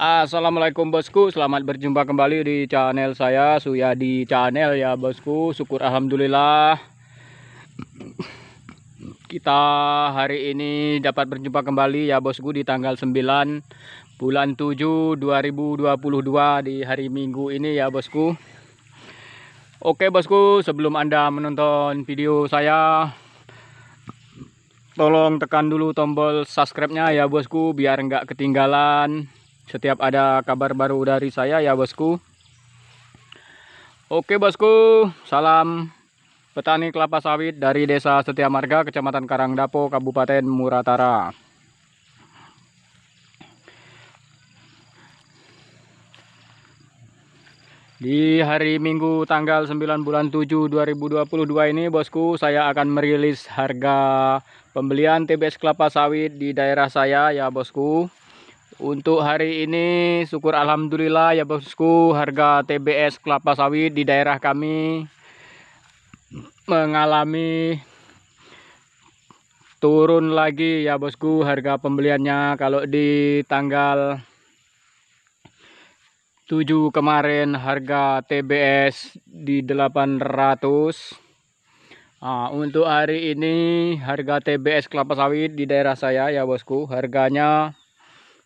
Assalamualaikum bosku, selamat berjumpa kembali di channel saya Suyadi Channel ya bosku. Syukur alhamdulillah kita hari ini dapat berjumpa kembali ya bosku di tanggal 9 bulan 7 2022 di hari Minggu ini ya bosku. Oke bosku, sebelum Anda menonton video saya tolong tekan dulu tombol subscribe-nya ya bosku biar nggak ketinggalan setiap ada kabar baru dari saya ya bosku oke bosku salam petani kelapa sawit dari desa Setia Marga kecamatan Karangdapo Kabupaten Muratara Di hari Minggu tanggal 9 bulan 7 2022 ini bosku saya akan merilis harga pembelian TBS kelapa sawit di daerah saya ya bosku. Untuk hari ini syukur alhamdulillah ya bosku harga TBS kelapa sawit di daerah kami mengalami turun lagi ya bosku harga pembeliannya kalau di tanggal 7 kemarin harga TBS di 800 Nah, untuk hari ini harga TBS kelapa sawit di daerah saya ya bosku harganya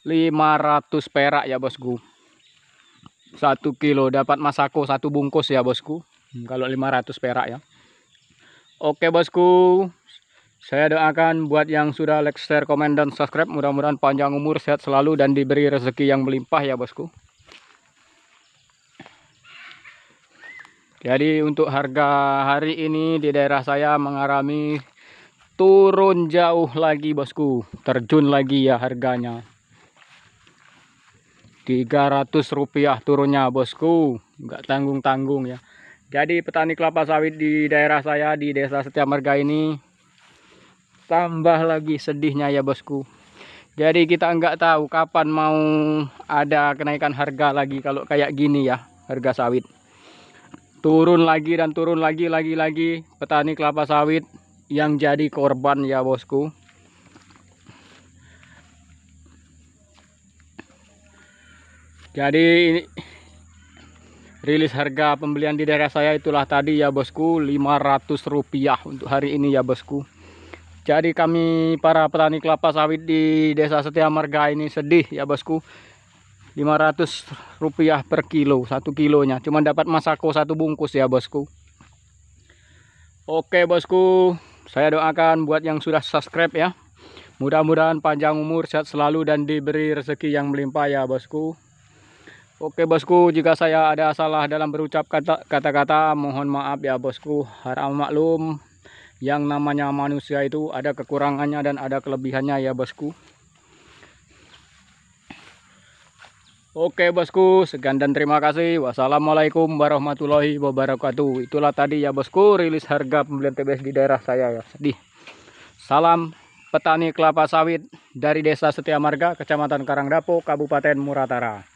500 perak ya bosku satu kilo dapat masako satu bungkus ya bosku hmm, kalau 500 perak ya oke bosku saya doakan buat yang sudah like share komen dan subscribe mudah-mudahan panjang umur sehat selalu dan diberi rezeki yang melimpah ya bosku jadi untuk harga hari ini di daerah saya mengalami turun jauh lagi bosku terjun lagi ya harganya 300 rupiah turunnya bosku nggak tanggung-tanggung ya jadi petani kelapa sawit di daerah saya di desa merga ini tambah lagi sedihnya ya bosku jadi kita nggak tahu kapan mau ada kenaikan harga lagi kalau kayak gini ya harga sawit turun lagi dan turun lagi lagi lagi petani kelapa sawit yang jadi korban ya bosku jadi ini rilis harga pembelian di daerah saya itulah tadi ya bosku 500 rupiah untuk hari ini ya bosku jadi kami para petani kelapa sawit di desa setia marga ini sedih ya bosku 500 rupiah per kilo satu kilonya cuma dapat masako satu bungkus ya bosku oke bosku saya doakan buat yang sudah subscribe ya mudah-mudahan panjang umur sehat selalu dan diberi rezeki yang melimpah ya bosku Oke bosku, jika saya ada salah dalam berucap kata-kata, mohon maaf ya bosku. Harap maklum, yang namanya manusia itu ada kekurangannya dan ada kelebihannya ya bosku. Oke bosku, sekian dan terima kasih. Wassalamualaikum warahmatullahi wabarakatuh. Itulah tadi ya bosku, rilis harga pembelian TBS di daerah saya ya. Sedih. Salam petani kelapa sawit dari Desa Setia Marga, Kecamatan Karangdapo, Kabupaten Muratara.